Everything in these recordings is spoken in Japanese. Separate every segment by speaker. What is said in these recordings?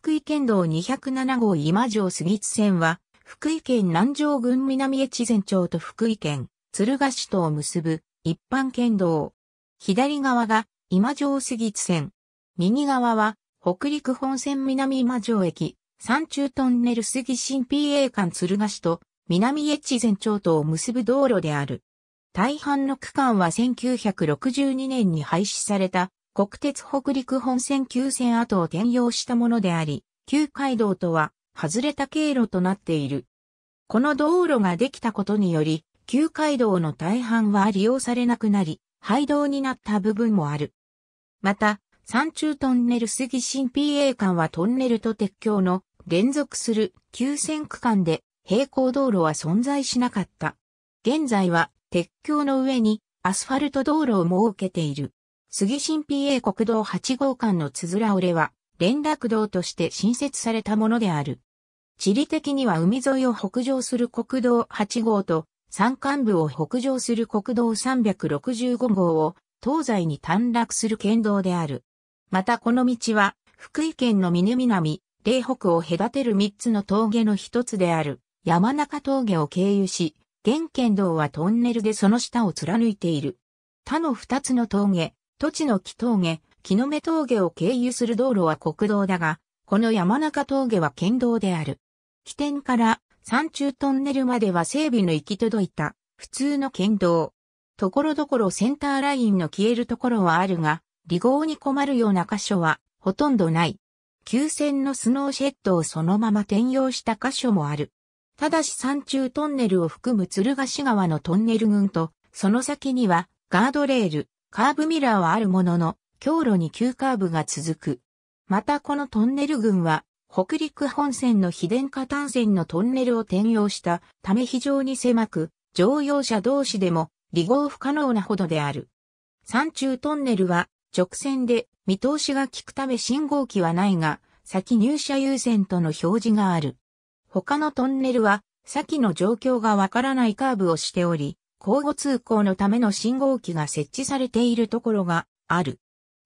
Speaker 1: 福井県道207号今城杉津線は、福井県南城郡南越前町と福井県鶴賀市とを結ぶ一般県道。左側が今城杉津線。右側は北陸本線南今城駅、山中トンネル杉新 PA 間鶴賀市と南越前町とを結ぶ道路である。大半の区間は1962年に廃止された国鉄北陸本線急線跡を転用したものであり、旧街道とは外れた経路となっている。この道路ができたことにより、旧街道の大半は利用されなくなり、廃道になった部分もある。また、山中トンネル杉新 PA 間はトンネルと鉄橋の連続する急線区間で平行道路は存在しなかった。現在は鉄橋の上にアスファルト道路を設けている。杉新 PA 国道8号間のつづら折れは、連絡道として新設されたものである。地理的には海沿いを北上する国道8号と、山間部を北上する国道365号を東西に短絡する県道である。またこの道は、福井県の峰南、嶺北を隔てる三つの峠の一つである、山中峠を経由し、現県道はトンネルでその下を貫いている。他の二つの峠、土地の木峠、木の目峠を経由する道路は国道だが、この山中峠は県道である。起点から山中トンネルまでは整備の行き届いた普通の県道。ところどころセンターラインの消えるところはあるが、離合に困るような箇所はほとんどない。急線のスノーシェッドをそのまま転用した箇所もある。ただし山中トンネルを含む鶴ヶ市川のトンネル群と、その先にはガードレール、カーブミラーはあるものの、強路に急カーブが続く。またこのトンネル群は、北陸本線の非電化単線のトンネルを転用したため非常に狭く、乗用車同士でも離合不可能なほどである。山中トンネルは直線で見通しが効くため信号機はないが、先入車優先との表示がある。他のトンネルは、先の状況がわからないカーブをしており、交互通行のための信号機が設置されているところがある。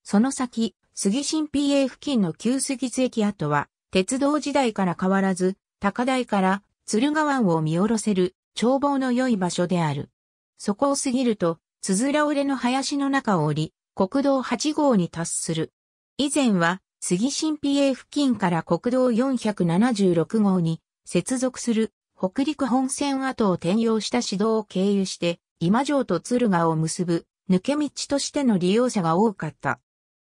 Speaker 1: その先、杉新 PA 付近の旧杉津駅跡は、鉄道時代から変わらず、高台から鶴川湾を見下ろせる眺望の良い場所である。そこを過ぎると、つづら折れの林の中を降り、国道8号に達する。以前は、杉新 PA 付近から国道476号に接続する北陸本線跡を転用した市道を経由して、今城と敦賀を結ぶ抜け道としての利用者が多かった。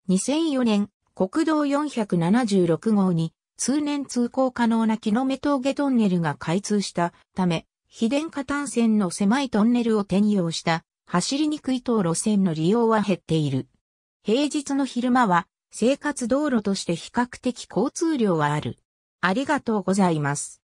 Speaker 1: 2004年、国道476号に通年通行可能な木の目峠トンネルが開通したため、非電化単線の狭いトンネルを転用した走りにくい道路線の利用は減っている。平日の昼間は生活道路として比較的交通量はある。ありがとうございます。